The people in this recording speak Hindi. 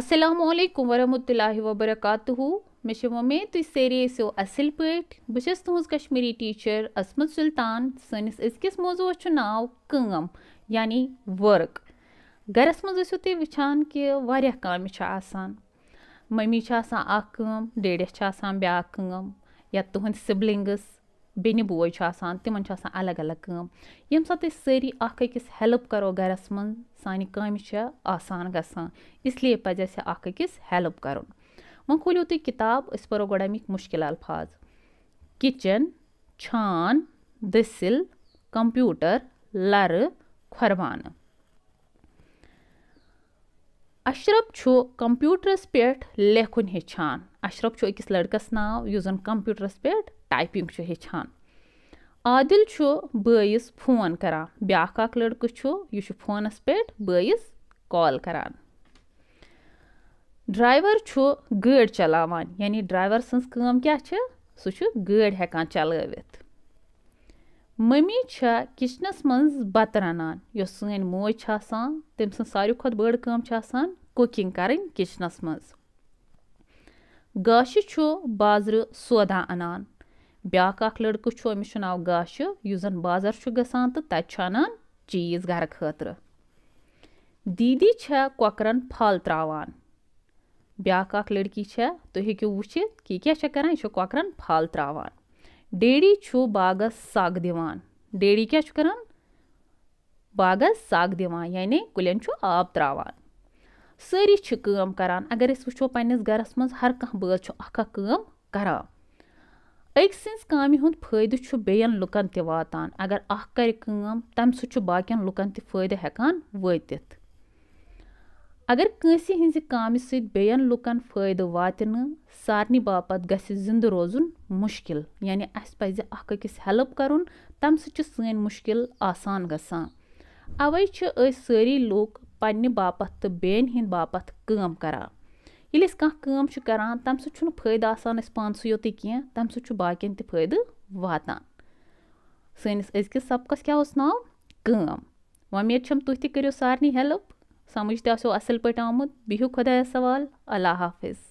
असलकुम वरह वबरकू मे वमे तु सो असल पट बह तुज कश्मीरी टीचर असमत सुल्तान सनस अजकिस मौजूद नाव कम यानि वर्क गरस मो तुम वचान कि वह कमान मम्मी आम डैडस ब्या या तुंद तो सिबलिंग्स بیٚنہِ بوے چھُ آسان تِمن چھُ آسان الگ الگ کٲم ییٚمہِ ساتہٕ أسۍ سٲری اکھ أکِس ہیلٕپ کرو گرس منٛز سانہِ کامہِ چھےٚ آسان گژھان اس لیے پزِ اَسہِ اکھ أکِس ہیلٕپ کرُن وۄنۍ کھوٗلِو تُہۍ کِتاب أسۍ پرو گۄڈٕ اَمِکۍ مُشکِل الفاظ کِچن چھان دٔسِل کمپیوٗٹر لرٕ کھۄربانہٕ اشرف چھُ کمپیوٗٹرس پٮ۪ٹھ لیکھُن ہیٚچھان اشرف چھُ أکِس لڑکس ناو یُس زن کمپیوٗٹرس پٮ۪ٹھ ٹایپِنٛگ چھُ ہیٚچھان عادِل چھُ بٲیِس فون کران بیٛاکھ اکھ لٔڑکہٕ چھُ یہِ چھُ فونَس پٮ۪ٹھ بٲیِس کال کران ڈرٛایوَر چھُ گٲڑۍ چلاوان یعنی ڈرٛایوَر سٕنٛز کٲم کیٛاہ چھِ سُہ چھُ گٲڑۍ ہٮ۪کان چلٲوِتھ مٔمی چھےٚ کِچنَس منٛز بَتہٕ رَنان یۄس سٲنۍ موج چھِ آسان تٔمۍ سٕنٛز ساروی کھۄتہٕ بٔڑ کٲم چھِ آسان کُکِنٛگ کَرٕنۍ کِچنَس منٛز گاشہِ چھُ بازرٕ سودا اَنان ब्या लड़कु नाव गाश यूजन बाजर गसान तो तनान चीज घर खात दीदी कोकरन फल त्रावान ब्या लड़की तुकु वुचित कि क्या कर यह कोकरन फल त्रावान डेडी छु बागस सग दिवान डेडी क्या करान बागस सग दिवान यानि कुलें आब त्रावान सारी कर अगर वो पस गस मर कह बच्चों कर أکۍ سٕنٛز کامہِ ہُنٛد فٲیدٕ چھُ بیٚیَن لُکَن تہِ واتان اگر اَکھ کَرِ کٲم تَمہِ سۭتۍ چھُ باقیَن لُکَن تہِ فٲیدٕ ہٮ۪کان وٲتِتھ اگر کٲنٛسہِ ہِنٛزِ کامہِ سۭتۍ بیٚیَن لُکَن فٲیدٕ واتہِ نہٕ سارنٕے باپتھ گژھِ زِندٕ روزُن مُشکِل یعنی اَسہِ پَزِ اَکھ أکِس ہٮ۪لٕپ کَرُن تَمہِ سۭتۍ چھِ سٲنۍ مُشکِل آسان گژھان اَوَے چھِ أسۍ سٲری لُکھ پنٛنہِ باپتھ تہٕ بیٚیَن ہِنٛدۍ باپتھ کٲم کَران ییٚلہِ أسۍ کانٛہہ کٲم چھِ کران تَمہِ سۭتۍ چھُنہٕ فٲیدٕ آسان اَسہِ پانسٕے یوتٕے کیٚنٛہہ تَمہِ سۭتۍ چھُ باقین تہِ فٲیدٕ واتان سٲنِس أزکِس سبقس کیاہ اوس ناو کٲم وۄمید چھم تُہۍ تہِ کٔرِو سارنٕے ہیلٕپ سمجھ تہِ آسیو اَصٕل پٲٹھۍ آمُت بِہِو خۄدایَس سوال اللہ حافِظ